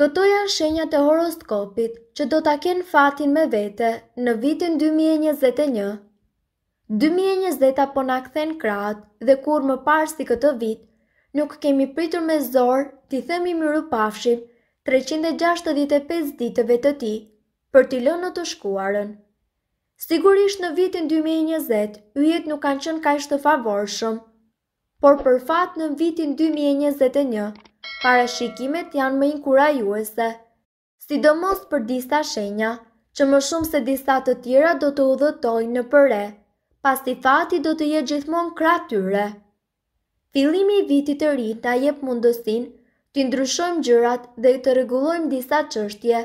Këto janë shenjat e horoskopit që do ta kenë fatin me vete në vitin 2021. 2020 apo na kthen kratë dhe kur më parë si këtë vit, nuk kemi pritur me zor t'i themi miru pafshim 365 ditëve të ti për t'i lënë në të shkuarën. Sigurisht në vitin 2020, ujet nuk kanë qënë ka të favorshëm, por për fat në vitin 2021, parashikimet janë më inkurajuese, sidomos për disa shenja, që më shumë se disa të tjera do të udhëtojnë në përre, pas të fati do të jetë gjithmonë kratyre. Filimi i vitit të ri ta jep mundësin të ndryshojmë gjërat dhe të regullojmë disa qështje,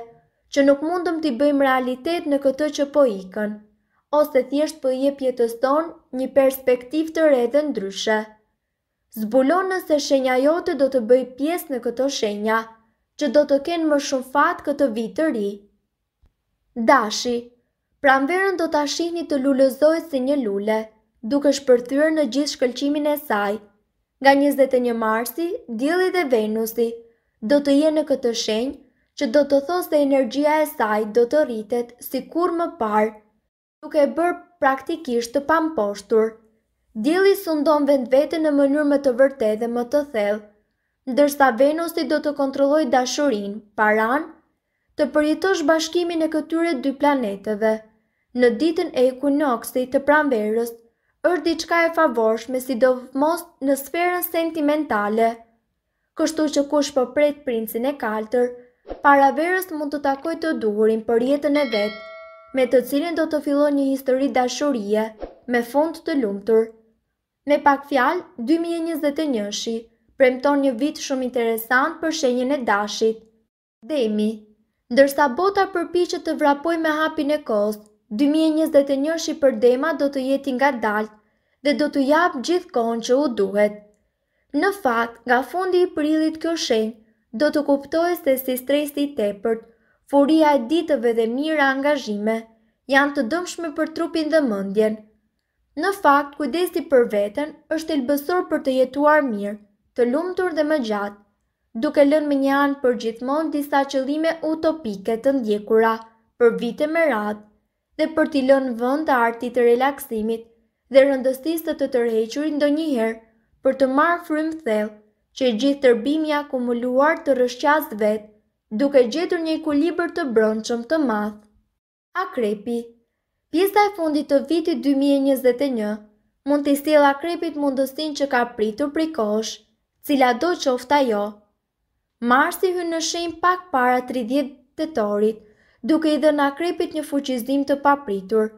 që nuk mundëm të i bëjmë realitet në këtë që po ikën, ose thjesht po jep jetës tonë një perspektiv të redhe ndryshe zbulon nëse shenja jote do të bëj pjesë në këto shenja, që do të kenë më shumë fat këtë vit të ri. Dashi, pranverën do të ashini të lullëzoj si një lullë, duke shpërthyrë në gjithë shkëlqimin e saj. Nga 21 marsi, djeli dhe venusi do të jenë në këtë shenjë që do të thosë se energjia e saj do të rritet si kur më parë, duke bërë praktikisht të pamposhtur. Dili sundon vend vete në mënyrë më të vërte dhe më të thellë, ndërsta Venus do të kontrolloj dashurin, paran, të përjetosh bashkimin e këtyre dy planeteve. Në ditën e ekunoksi të pranverës, është diçka e favorshme si do mos në sferën sentimentale. Kështu që kush po pret princin e kaltër, para verës mund të takoj të duhurin për jetën e vetë, me të cilin do të fillon një histori dashurie me fund të lumëtur. Me pak fjalë, 2021-shi premton një vit shumë interesant për shenjën e dashit. Demi Ndërsa bota përpiqet të vrapoj me hapin e kohës, 2021-shi për dema do të jeti nga dalt dhe do të japë gjithë konë që u duhet. Në fakt, nga fundi i prillit kjo shenjë, do të kuptojë se si stresi i tepërt, furia e ditëve dhe mira angazhime janë të dëmshme për trupin dhe mendjen. Në fakt, kujdesi për veten është elbësor për të jetuar mirë, të lumtur dhe më gjatë, duke lënë me një anë për gjithmonë disa qëllime utopike të ndjekura për vite me radhë dhe për t'i lënë vënd të artit të relaksimit dhe rëndëstis të të tërhequri ndo njëherë për të marë frymë thellë që gjithë tërbimi akumuluar të rëshqast vetë duke gjetur një kulibër të brëndë qëmë të matë. Akrepi Pjesa e fundit të vitit 2021 mund t'i stila krepit mundësin që ka pritur prej kosh, cila do qofta jo. Marsi hynë në shenj pak para 30 tëtorit, duke i dhe në krepit një fuqizim të papritur,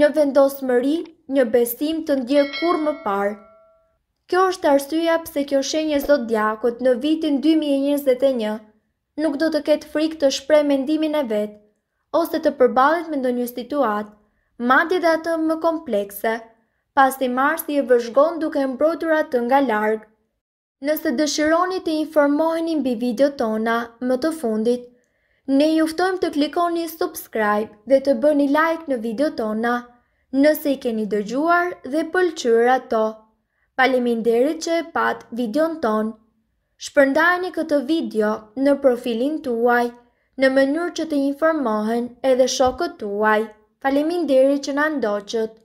një vendosë mëri, një besim të ndje kur më parë. Kjo është arsyja pse kjo shenje zodiakot në vitin 2021 nuk do të ketë frik të shprej mendimin e vetë, ose të përbalit me ndonjë situatë madje dhe atë më komplekse, pasi Marsi e vëzhgon duke mbrojtur të nga largë. Nëse dëshironi të informoheni mbi video tona më të fundit, ne juftojmë të klikoni subscribe dhe të bëni like në video tona nëse i keni dëgjuar dhe pëlqyrë ato. Faleminderit që e pat videon ton. Shpërndajni këtë video në profilin tuaj në mënyrë që të informohen edhe shokët tuaj. Falemin deri që në ndoqët.